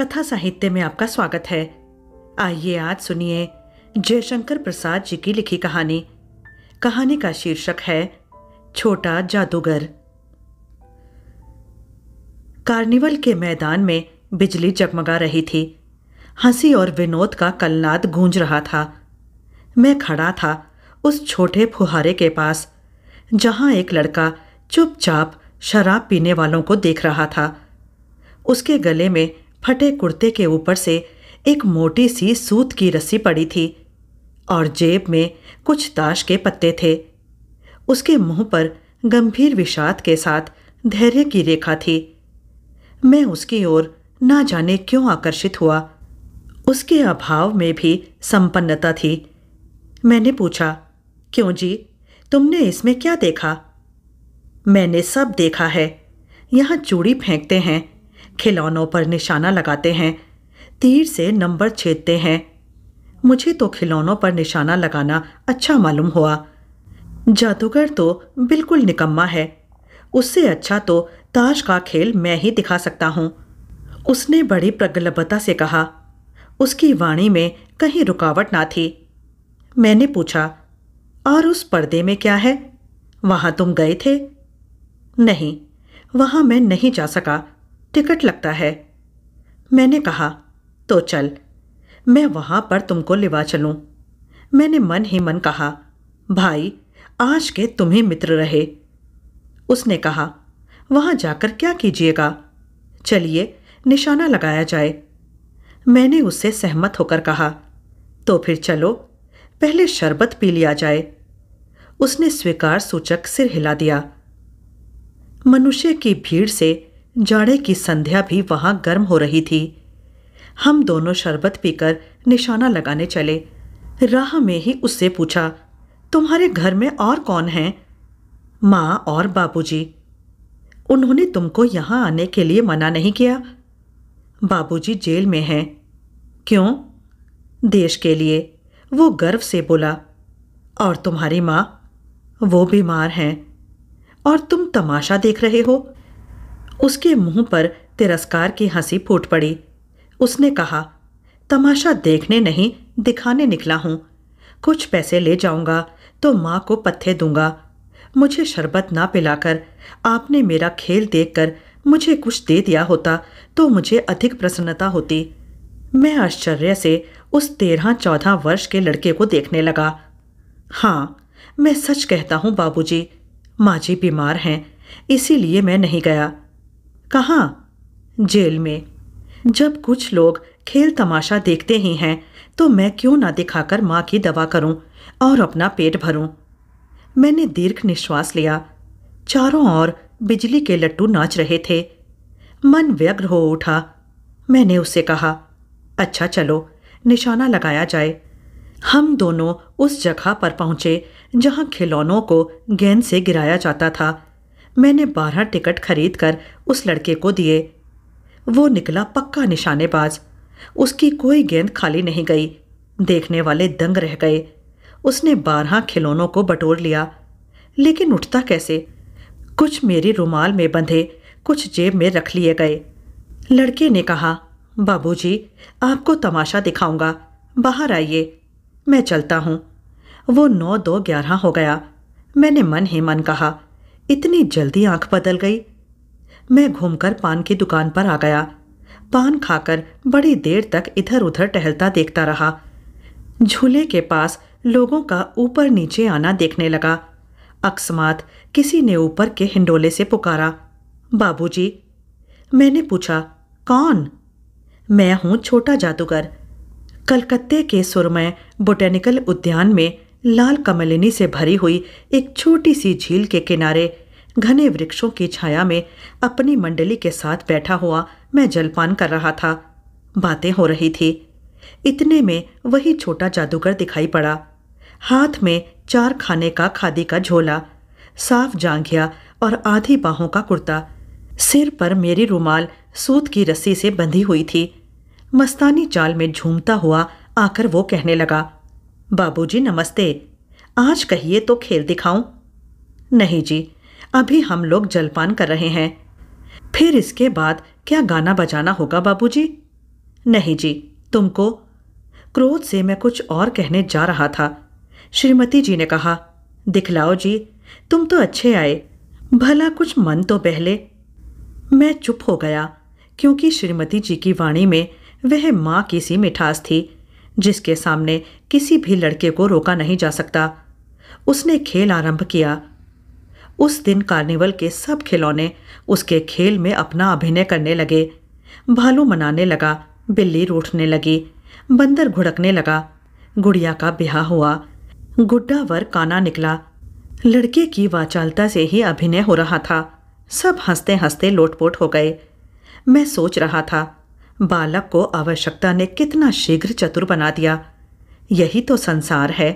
कथा साहित्य में आपका स्वागत है आइए आज सुनिए जयशंकर प्रसाद जी की लिखी कहानी कहानी का शीर्षक है छोटा जादूगर कार्निवल के मैदान में बिजली जगमगा रही थी हंसी और विनोद का कलनाद गूंज रहा था मैं खड़ा था उस छोटे फुहारे के पास जहां एक लड़का चुपचाप शराब पीने वालों को देख रहा था उसके गले में फटे कुर्ते के ऊपर से एक मोटी सी सूत की रस्सी पड़ी थी और जेब में कुछ ताश के पत्ते थे उसके मुंह पर गंभीर विषाद के साथ धैर्य की रेखा थी मैं उसकी ओर ना जाने क्यों आकर्षित हुआ उसके अभाव में भी संपन्नता थी मैंने पूछा क्यों जी तुमने इसमें क्या देखा मैंने सब देखा है यहाँ चूड़ी फेंकते हैं खिलौनों पर निशाना लगाते हैं तीर से नंबर छेदते हैं मुझे तो खिलौनों पर निशाना लगाना अच्छा मालूम हुआ जादूगर तो बिल्कुल निकम्मा है उससे अच्छा तो ताश का खेल मैं ही दिखा सकता हूँ उसने बड़ी प्रगल्भता से कहा उसकी वाणी में कहीं रुकावट ना थी मैंने पूछा और उस पर्दे में क्या है वहाँ तुम गए थे नहीं वहाँ मैं नहीं जा सका टिकट लगता है मैंने कहा तो चल मैं वहां पर तुमको लिवा चलूं मैंने मन ही मन कहा भाई आज के तुम्हें मित्र रहे उसने कहा वहां जाकर क्या कीजिएगा चलिए निशाना लगाया जाए मैंने उससे सहमत होकर कहा तो फिर चलो पहले शरबत पी लिया जाए उसने स्वीकार सूचक सिर हिला दिया मनुष्य की भीड़ से जाड़े की संध्या भी वहां गर्म हो रही थी हम दोनों शरबत पीकर निशाना लगाने चले राह में ही उससे पूछा तुम्हारे घर में और कौन है माँ और बाबूजी। उन्होंने तुमको यहां आने के लिए मना नहीं किया बाबूजी जेल में हैं क्यों देश के लिए वो गर्व से बोला और तुम्हारी माँ वो बीमार हैं और तुम तमाशा देख रहे हो उसके मुंह पर तिरस्कार की हंसी फूट पड़ी उसने कहा तमाशा देखने नहीं दिखाने निकला हूं कुछ पैसे ले जाऊंगा तो माँ को पत्थे दूंगा मुझे शरबत ना पिलाकर आपने मेरा खेल देखकर मुझे कुछ दे दिया होता तो मुझे अधिक प्रसन्नता होती मैं आश्चर्य से उस तेरह चौदह वर्ष के लड़के को देखने लगा हाँ मैं सच कहता हूँ बाबूजी माँ जी बीमार हैं इसीलिए मैं नहीं गया कहाँ जेल में जब कुछ लोग खेल तमाशा देखते ही हैं तो मैं क्यों ना दिखाकर माँ की दवा करूं और अपना पेट भरूं मैंने दीर्घ निश्वास लिया चारों ओर बिजली के लट्टू नाच रहे थे मन व्यग्र हो उठा मैंने उसे कहा अच्छा चलो निशाना लगाया जाए हम दोनों उस जगह पर पहुंचे जहां खिलौनों को गेंद से गिराया जाता था मैंने बारह टिकट खरीद कर उस लड़के को दिए वो निकला पक्का निशानेबाज उसकी कोई गेंद खाली नहीं गई देखने वाले दंग रह गए उसने बारह खिलौनों को बटोर लिया लेकिन उठता कैसे कुछ मेरी रुमाल में बंधे कुछ जेब में रख लिए गए लड़के ने कहा बाबूजी, आपको तमाशा दिखाऊंगा बाहर आइए मैं चलता हूँ वो नौ दो ग्यारह हो गया मैंने मन ही मन कहा इतनी जल्दी आंख बदल गई मैं घूमकर पान की दुकान पर आ गया पान खाकर बड़ी देर तक इधर उधर टहलता देखता रहा झूले के पास लोगों का ऊपर नीचे आना देखने लगा अकस्मात किसी ने ऊपर के हिंडोले से पुकारा बाबूजी मैंने पूछा कौन मैं हूँ छोटा जादूगर कलकत्ते के सुरमय बोटेनिकल उद्यान में लाल कमलिनी से भरी हुई एक छोटी सी झील के किनारे घने वृक्षों की छाया में अपनी मंडली के साथ बैठा हुआ मैं जलपान कर रहा था बातें हो रही थी इतने में वही छोटा जादूगर दिखाई पड़ा हाथ में चार खाने का खादी का झोला साफ जांघिया और आधी बाहों का कुर्ता सिर पर मेरी रुमाल सूत की रस्सी से बंधी हुई थी मस्तानी चाल में झूमता हुआ आकर वो कहने लगा बाबूजी नमस्ते आज कहिए तो खेल दिखाऊं नहीं जी अभी हम लोग जलपान कर रहे हैं फिर इसके बाद क्या गाना बजाना होगा बाबूजी नहीं जी तुमको क्रोध से मैं कुछ और कहने जा रहा था श्रीमती जी ने कहा दिखलाओ जी तुम तो अच्छे आए भला कुछ मन तो बहले मैं चुप हो गया क्योंकि श्रीमती जी की वाणी में वह माँ की सी मिठास थी जिसके सामने किसी भी लड़के को रोका नहीं जा सकता उसने खेल आरंभ किया उस दिन कार्निवल के सब खिलौने उसके खेल में अपना अभिनय करने लगे भालू मनाने लगा बिल्ली रूठने लगी बंदर घुड़कने लगा गुड़िया का ब्याह हुआ गुड्डा वर काना निकला लड़के की वाचालता से ही अभिनय हो रहा था सब हंसते हंसते लोटपोट हो गए मैं सोच रहा था बालक को आवश्यकता ने कितना शीघ्र चतुर बना दिया यही तो संसार है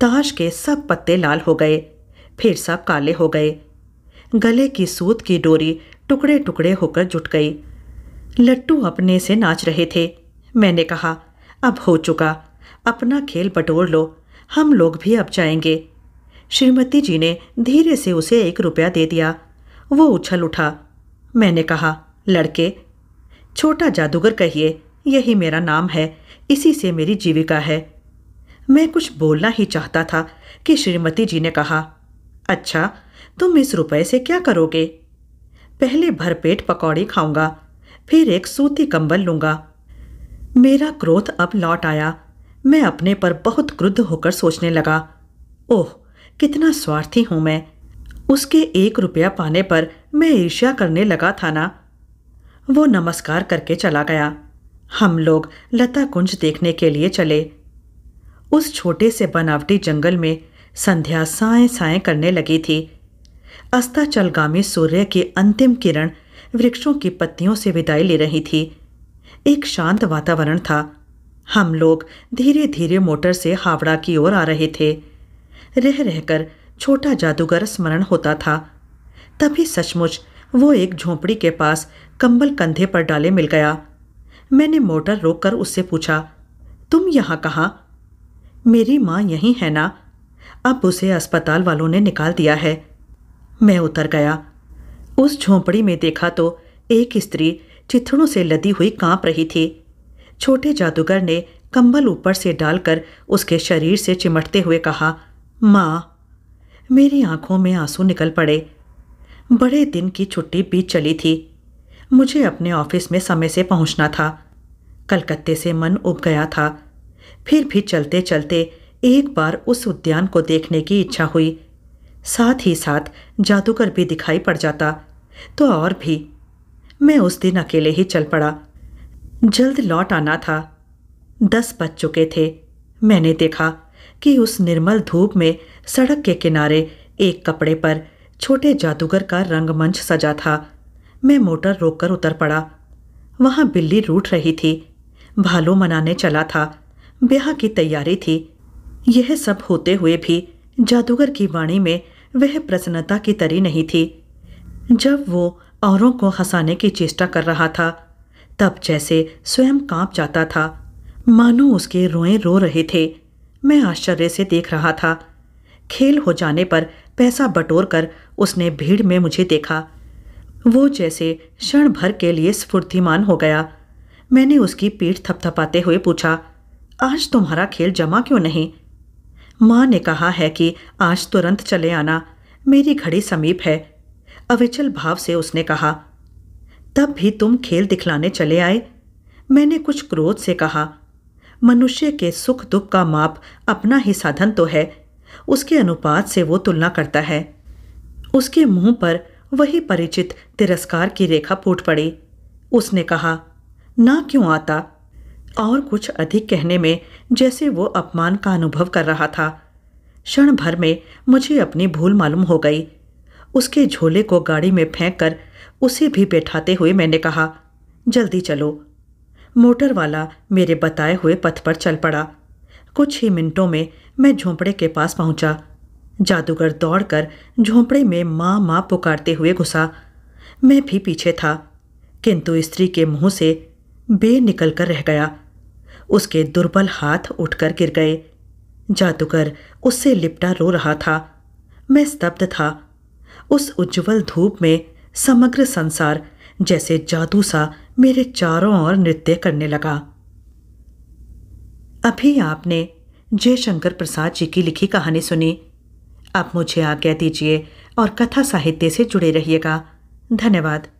ताश के सब पत्ते लाल हो गए फिर सब काले हो गए गले की सूत की डोरी टुकड़े टुकड़े होकर जुट गई लट्टू अपने से नाच रहे थे मैंने कहा अब हो चुका अपना खेल बटोर लो हम लोग भी अब जाएंगे श्रीमती जी ने धीरे से उसे एक रुपया दे दिया वो उछल उठा मैंने कहा लड़के छोटा जादूगर कहिए यही मेरा नाम है इसी से मेरी जीविका है मैं कुछ बोलना ही चाहता था कि श्रीमती जी ने कहा अच्छा तुम इस रुपए से क्या करोगे पहले भरपेट पकौड़ी खाऊंगा फिर एक सूती कंबल लूंगा मेरा क्रोध अब लौट आया मैं अपने पर बहुत क्रुद्ध होकर सोचने लगा ओह कितना स्वार्थी हूं मैं उसके एक रुपया पाने पर मैं ईर्ष्या करने लगा था ना वो नमस्कार करके चला गया हम लोग लता कुंज देखने के लिए चले उस छोटे से बनावटी जंगल में संध्या साए साए करने लगी थी अस्ताचलगामी सूर्य की अंतिम किरण वृक्षों की पत्तियों से विदाई ले रही थी एक शांत वातावरण था हम लोग धीरे धीरे मोटर से हावड़ा की ओर आ रहे थे रह रहकर छोटा जादूगर स्मरण होता था तभी सचमुच वो एक झोंपड़ी के पास कंबल कंधे पर डाले मिल गया मैंने मोटर रोककर उससे पूछा तुम यहाँ कहा मेरी माँ यहीं है ना अब उसे अस्पताल वालों ने निकाल दिया है मैं उतर गया उस झोंपड़ी में देखा तो एक स्त्री चिथड़ों से लदी हुई कांप रही थी छोटे जादूगर ने कंबल ऊपर से डालकर उसके शरीर से चिमटते हुए कहा माँ मेरी आंखों में आंसू निकल पड़े बड़े दिन की छुट्टी बीत चली थी मुझे अपने ऑफिस में समय से पहुंचना था कलकत्ते से मन उब गया था फिर भी चलते चलते एक बार उस उद्यान को देखने की इच्छा हुई साथ ही साथ जादूगर भी दिखाई पड़ जाता तो और भी मैं उस दिन अकेले ही चल पड़ा जल्द लौट आना था दस बज चुके थे मैंने देखा कि उस निर्मल धूप में सड़क के किनारे एक कपड़े पर छोटे जादूगर का रंगमंच सजा था मैं मोटर रोककर उतर पड़ा वहाँ बिल्ली रूट रही थी भालू मनाने चला था ब्याह की तैयारी थी यह सब होते हुए भी जादूगर की वाणी में वह प्रसन्नता की तरी नहीं थी जब वो औरों को हंसाने की चेष्टा कर रहा था तब जैसे स्वयं कांप जाता था मानो उसके रोए रो रहे थे मैं आश्चर्य से देख रहा था खेल हो जाने पर पैसा बटोर कर उसने भीड़ में मुझे देखा वो जैसे क्षण भर के लिए स्फूर्तिमान हो गया मैंने उसकी पीठ थपथपाते हुए पूछा आज तुम्हारा खेल जमा क्यों नहीं माँ ने कहा है कि आज तुरंत चले आना मेरी घड़ी समीप है अविचल भाव से उसने कहा तब भी तुम खेल दिखलाने चले आए मैंने कुछ क्रोध से कहा मनुष्य के सुख दुख का माप अपना ही साधन तो है उसके अनुपात से वो तुलना करता है उसके मुंह पर वही परिचित तिरस्कार की रेखा फूट पड़ी उसने कहा ना क्यों आता और कुछ अधिक कहने में जैसे वो अपमान का अनुभव कर रहा था क्षण भर में मुझे अपनी भूल मालूम हो गई उसके झोले को गाड़ी में फेंक कर उसे भी बैठाते हुए मैंने कहा जल्दी चलो मोटर वाला मेरे बताए हुए पथ पर चल पड़ा कुछ ही मिनटों में मैं झोंपड़े के पास पहुंचा जादूगर दौड़कर झोंपड़े में माँ माँ पुकारते हुए घुसा मैं भी पीछे था किंतु स्त्री के मुंह से बे निकल कर रह गया उसके दुर्बल हाथ उठकर गिर गए जादूगर उससे लिपटा रो रहा था मैं स्तब्ध था उस उज्जवल धूप में समग्र संसार जैसे जादू सा मेरे चारों ओर नृत्य करने लगा अभी आपने जयशंकर प्रसाद जी की लिखी कहानी सुनी आप मुझे आज्ञा दीजिए और कथा साहित्य से जुड़े रहिएगा धन्यवाद